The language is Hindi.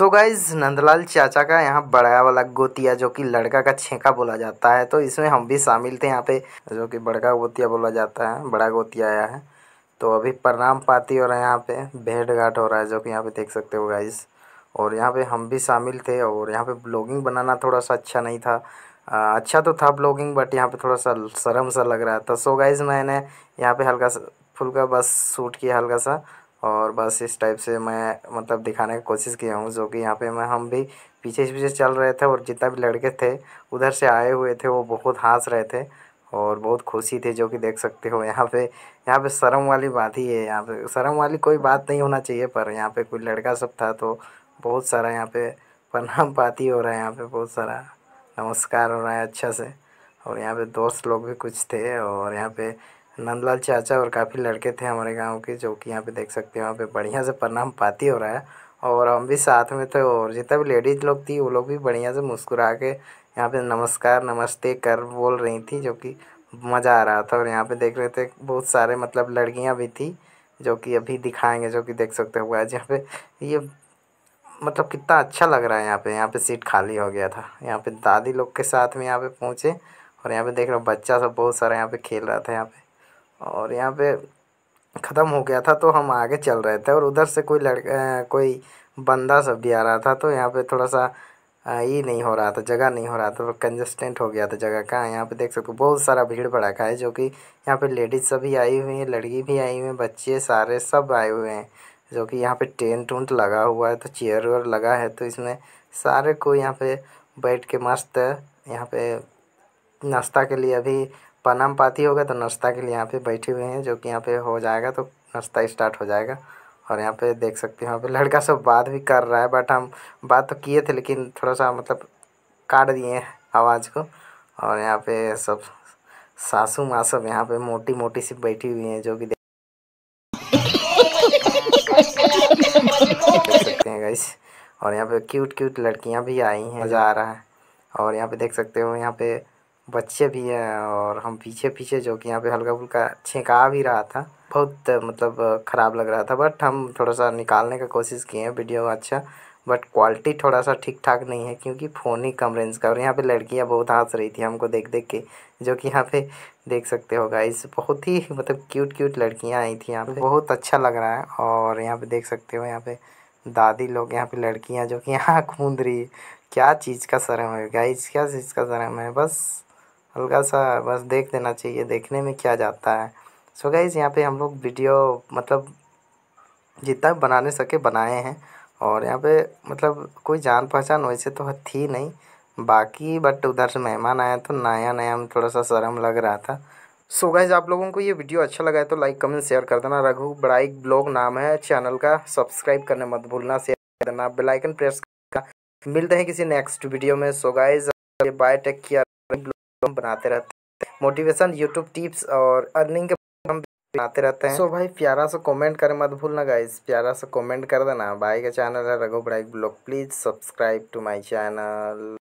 सो so गाइज नंदलाल चाचा का यहाँ बड़ा वाला गोतिया जो कि लड़का का छेका बोला जाता है तो इसमें हम भी शामिल थे यहाँ पे जो कि बड़का गोतिया बोला जाता है बड़ा गोतिया आया है तो अभी प्रणाम पाती हो रहा है यहाँ पे भेंट घाट हो रहा है जो कि यहाँ पे देख सकते हो गाइज और यहाँ पे हम भी शामिल थे और यहाँ पे ब्लॉगिंग बनाना थोड़ा सा अच्छा नहीं था आ, अच्छा तो था ब्लॉगिंग बट यहाँ पे थोड़ा सा शर्म सा लग रहा था सो गाइज मैंने यहाँ पे हल्का सा फुल्का बस सूट किया हल्का सा और बस इस टाइप से मैं मतलब दिखाने की कोशिश किया हूँ जो कि यहाँ पे मैं हम भी पीछे पीछे चल रहे थे और जितना भी लड़के थे उधर से आए हुए थे वो बहुत हंस रहे थे और बहुत खुशी थे जो कि देख सकते हो यहाँ पे यहाँ पे शर्म वाली बात ही है यहाँ पे शर्म वाली कोई बात नहीं होना चाहिए पर यहाँ पर कोई लड़का सब था तो बहुत सारा यहाँ पे प्रणाम पाती हो रहा है यहाँ पे बहुत सारा नमस्कार हो रहा है अच्छा से और यहाँ पे दोस्त लोग भी कुछ थे और यहाँ पे नंदलाल चाचा और काफ़ी लड़के थे हमारे गांव के जो कि यहाँ पे देख सकते हैं वहाँ पे बढ़िया से प्रणाम पाती हो रहा है और हम भी साथ में थे और जितना भी लेडीज लोग थी वो लोग भी बढ़िया से मुस्कुरा के यहाँ पे नमस्कार नमस्ते कर बोल रही थी जो कि मज़ा आ रहा था और यहाँ पे देख रहे थे बहुत सारे मतलब लड़कियाँ भी थी जो कि अभी दिखाएँगे जो कि देख सकते हो आज यहाँ पे ये मतलब कितना अच्छा लग रहा है यहाँ पे यहाँ पे सीट खाली हो गया था यहाँ पर दादी लोग के साथ में यहाँ पर पहुँचे और यहाँ पे देख रहे हो बच्चा सब बहुत सारा यहाँ पे खेल रहा था यहाँ पे और यहाँ पे ख़त्म हो गया था तो हम आगे चल रहे थे और उधर से कोई लड़का कोई बंदा सब भी आ रहा था तो यहाँ पे थोड़ा सा ये नहीं हो रहा था जगह नहीं हो रहा था कंजस्टेंट हो गया था जगह का यहाँ पे देख सकते हो बहुत सारा भीड़ भड़ाका है जो कि यहाँ पे लेडीज़ सभी आई हुई हैं लड़की भी आई हुई हैं बच्चे सारे सब आए हुए हैं जो कि यहाँ पे टेंट उंट लगा हुआ है तो चेयर वेयर लगा है तो इसमें सारे को यहाँ पे बैठ के मस्त यहाँ पे नाश्ता के लिए अभी पनम पाती होगा तो नाश्ता के लिए यहाँ पे बैठे हुए हैं जो कि यहाँ पे हो जाएगा तो नाश्ता स्टार्ट हो जाएगा और यहाँ पे देख सकते हैं यहाँ पे लड़का सब बात भी कर रहा है बट हम बात तो किए थे लेकिन थोड़ा सा मतलब काट दिए हैं आवाज़ को और यहाँ पे सब सासू माँ सब यहाँ पे मोटी मोटी सी बैठी हुई हैं जो कि देख सकते हैं गाइस और यहाँ पे क्यूट क्यूट लड़कियाँ भी आई हैं मज़ा आ रहा है और यहाँ पे देख सकते हो यहाँ पे बच्चे भी हैं और हम पीछे पीछे जो कि यहाँ पे हल्का फुल्का छिका भी रहा था बहुत मतलब ख़राब लग रहा था बट हम थोड़ा सा निकालने का कोशिश किए हैं वीडियो अच्छा बट क्वालिटी थोड़ा सा ठीक ठाक नहीं है क्योंकि फ़ोन ही कम रेंज का और यहाँ पे लड़कियाँ बहुत हंस रही थी हमको देख देख के जो कि यहाँ पे देख सकते हो गाइस बहुत ही मतलब क्यूट क्यूट लड़कियाँ आई थी यहाँ पे बहुत अच्छा लग रहा है और यहाँ पे देख सकते हो यहाँ पे दादी लोग यहाँ पे लड़कियाँ जो कि यहाँ कूद रही है क्या चीज़ का शर्म है गाइस क्या चीज़ का शर्म है बस हल्का सा बस देख देना चाहिए देखने में क्या जाता है सो so गाइज़ यहाँ पे हम लोग वीडियो मतलब जितना बनाने सके बनाए हैं और यहाँ पे मतलब कोई जान पहचान वैसे तो थी नहीं बाकी बट उधर से मेहमान आया तो नया नया में थोड़ा सा शर्म लग रहा था सो so गाइज आप लोगों को ये वीडियो अच्छा लगा है तो लाइक कमेंट शेयर कर देना रघु बड़ाई ब्लॉग नाम है चैनल का सब्सक्राइब करने मत भूलना शेयर कर देना बेलाइकन प्रेस करना मिलते हैं किसी नेक्स्ट वीडियो में so guys bye take care हम बनाते रहते हैं मोटिवेशन यूट्यूब टिप्स और अर्निंग के हम बनाते रहते हैं सो so भाई प्यारा सा कमेंट करें मत भूलना गाइस प्यारा सा कमेंट कर देना भाई का चैनल है रघु बड़ा blog please subscribe to my channel